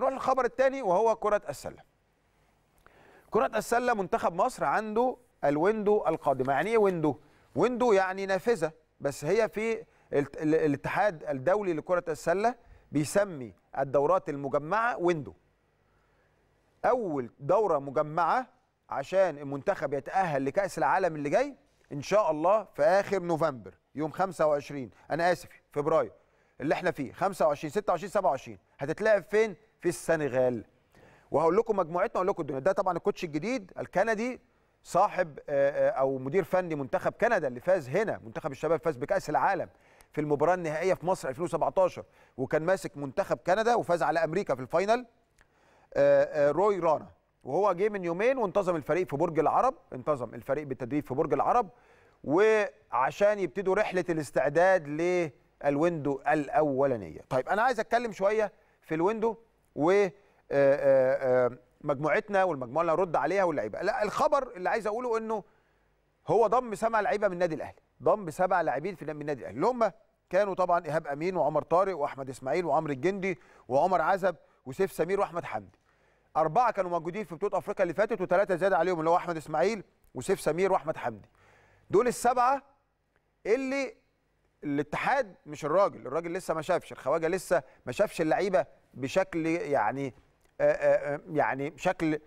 نروح للخبر الثاني وهو كرة السلة. كرة السلة منتخب مصر عنده الويندو القادمة، يعني إيه ويندو؟ ويندو يعني نافذة بس هي في الاتحاد الدولي لكرة السلة بيسمي الدورات المجمعة ويندو. أول دورة مجمعة عشان المنتخب يتأهل لكأس العالم اللي جاي إن شاء الله في آخر نوفمبر يوم 25 أنا آسف فبراير اللي احنا فيه 25 26 27 هتتلعب فين؟ في السنغال وهقول لكم مجموعتنا اقول لكم الدنيا ده طبعا الكوتش الجديد الكندي صاحب آه، آه، او مدير فني منتخب كندا اللي فاز هنا منتخب الشباب فاز بكاس العالم في المباراه النهائيه في مصر 2017 وكان ماسك منتخب كندا وفاز على امريكا في الفاينل آه، روي رانا وهو جه من يومين وانتظم الفريق في برج العرب انتظم الفريق بالتدريب في برج العرب وعشان يبتدوا رحله الاستعداد للويندو الاولانيه طيب انا عايز اتكلم شويه في الويندو و آه، آه، آه، مجموعتنا والمجموعه اللي هنرد عليها واللعيبه لا الخبر اللي عايز اقوله انه هو ضم سبع لعيبه من النادي الاهلي ضم سبع لاعبين في من النادي الاهلي اللي هم كانوا طبعا ايهاب امين وعمر طارق واحمد اسماعيل وعمرو الجندي وعمر عزب وسيف سمير واحمد حمدي اربعه كانوا موجودين في بطوله افريقيا اللي فاتت وثلاثه زاد عليهم اللي هو احمد اسماعيل وسيف سمير واحمد حمدي دول السبعه اللي الاتحاد مش الراجل الراجل لسه ما شافش الخواجه لسه ما شافش اللعيبه بشكل يعني آه، آه، آه، يعني بشكل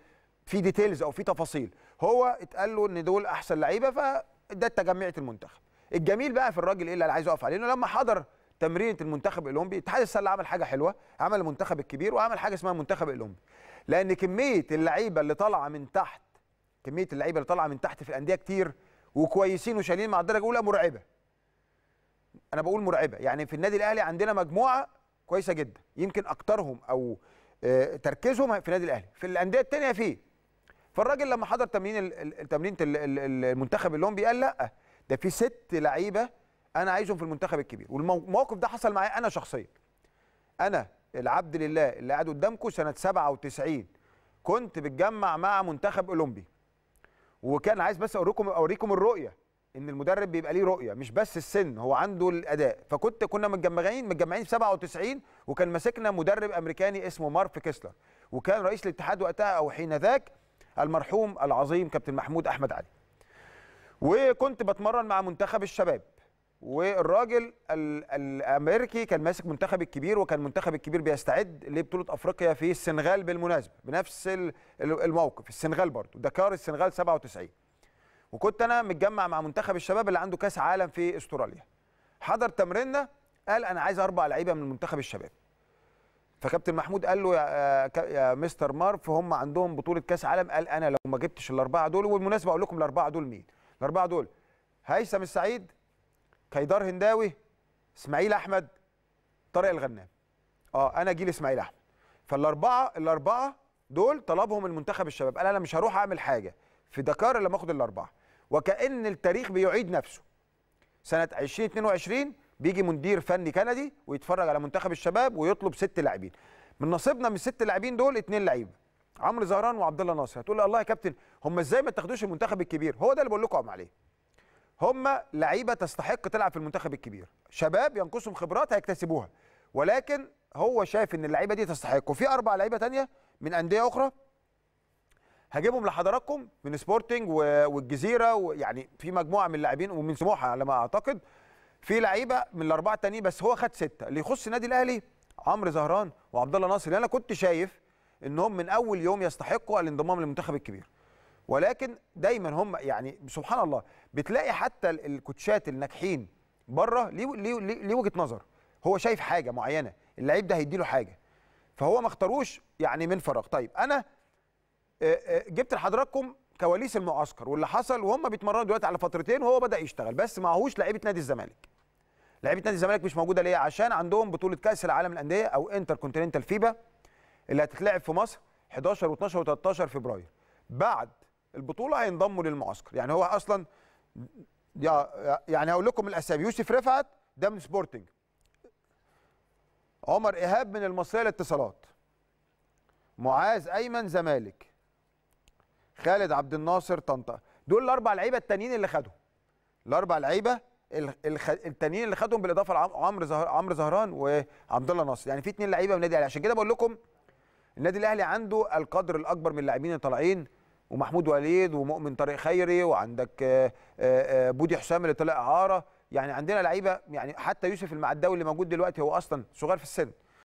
في ديتيلز او في تفاصيل هو اتقال له ان دول احسن لعيبه فده تجمعه المنتخب الجميل بقى في الراجل ايه اللي انا عايز اقف عليه انه لما حضر تمرينه المنتخب الاولمبي اتحاد السله عمل حاجه حلوه عمل المنتخب الكبير وعمل حاجه اسمها المنتخب الاولمبي لان كميه اللعيبه اللي طالعه من تحت كميه اللعيبه اللي طالعه من تحت في الانديه كتير وكويسين وشالين مع الدرجه الاولى مرعبه انا بقول مرعبه يعني في النادي الاهلي عندنا مجموعه كويسه جدا يمكن اكترهم او آه، تركيزهم في النادي الاهلي في الانديه الثانيه فيه فالراجل لما حضر تمرين التمرين المنتخب الاولمبي قال لا ده في ست لعيبه انا عايزهم في المنتخب الكبير والموقف ده حصل معايا انا شخصيا انا العبد لله اللي قاعد قدامكم سنه 97 كنت بتجمع مع منتخب اولمبي وكان عايز بس اوريكم اوريكم الرؤيه ان المدرب بيبقى ليه رؤيه مش بس السن هو عنده الاداء فكنت كنا متجمعين متجمعين في 97 وكان ماسكنا مدرب امريكاني اسمه مارف كيسلر وكان رئيس الاتحاد وقتها او حين ذاك المرحوم العظيم كابتن محمود احمد علي وكنت بتمرن مع منتخب الشباب والراجل الامريكي كان ماسك منتخب الكبير وكان منتخب الكبير بيستعد لبطوله افريقيا في السنغال بالمناسبه بنفس الموقف السنغال برضه دكار السنغال 97 وكنت انا متجمع مع منتخب الشباب اللي عنده كاس عالم في استراليا حضر تمريننا قال انا عايز اربع لعيبه من منتخب الشباب فكابتن محمود قال له يا, آه، يا مستر مارف هم عندهم بطوله كاس عالم قال انا لو ما جبتش الاربعه دول والمناسبه اقول لكم الاربعه دول مين الاربعه دول هيثم السعيد كيدار هنداوي اسماعيل احمد طارق الغنام اه انا جيل اسماعيل احمد فالاربعه الاربعه دول طلبهم المنتخب الشباب قال انا مش هروح اعمل حاجه في دكار الا ما اخد الاربعه وكأن التاريخ بيعيد نفسه سنة 2022 بيجي مدير فني كندي ويتفرج على منتخب الشباب ويطلب ست لاعبين من نصيبنا من الست لاعبين دول اثنين لعيبه عمرو زهران وعبد الله ناصر هتقول لي الله يا كابتن هم ازاي ما تاخدوش المنتخب الكبير هو ده اللي بقول لكم عليه هم لعيبه تستحق تلعب في المنتخب الكبير شباب ينقصهم خبرات هيكتسبوها ولكن هو شايف ان اللعيبه دي تستحق وفي اربع لعيبه تانية من انديه اخرى هجيبهم لحضراتكم من سبورتنج والجزيره ويعني في مجموعه من اللاعبين ومن سموحه على ما اعتقد في لعيبه من الاربعه التانيين بس هو خد سته اللي يخص النادي الاهلي عمرو زهران وعبد الله ناصر اللي يعني انا كنت شايف انهم من اول يوم يستحقوا الانضمام للمنتخب الكبير ولكن دايما هم يعني سبحان الله بتلاقي حتى الكوتشات الناجحين بره ليه ليه ليه وجهه نظر هو شايف حاجه معينه اللعيب ده هيديله حاجه فهو ما اختاروش يعني من فراغ طيب انا آه، آه، جبت لحضراتكم كواليس المعسكر واللي حصل وهم بيتمرنوا دلوقتي على فترتين وهو بدا يشتغل بس معهوش لعيبه نادي الزمالك لعيبه نادي الزمالك مش موجوده ليه عشان عندهم بطوله كاس العالم للانديه او انتر كونتيننتال فيبا اللي هتتلعب في مصر 11 و12 و13 فبراير بعد البطوله هينضموا للمعسكر يعني هو اصلا يعني هقول لكم الاسامي يوسف رفعت ده من سبورتنج عمر ايهاب من المصريه للاتصالات معاذ ايمن زمالك خالد عبد الناصر طنطا دول الاربع لعيبه التانيين اللي خدهم الاربع لعيبه التانيين اللي خدهم بالاضافه لعمرو زهر عمرو زهران وعبد الله ناصر يعني في اثنين لعيبه من النادي الاهلي عشان كده بقول لكم النادي الاهلي عنده القدر الاكبر من اللاعبين اللي طالعين ومحمود وليد ومؤمن طارق خيري وعندك آه، آه، آه، بودي حسام اللي طلع اعاره يعني عندنا لعيبه يعني حتى يوسف المعداوي اللي موجود دلوقتي هو اصلا صغير في السن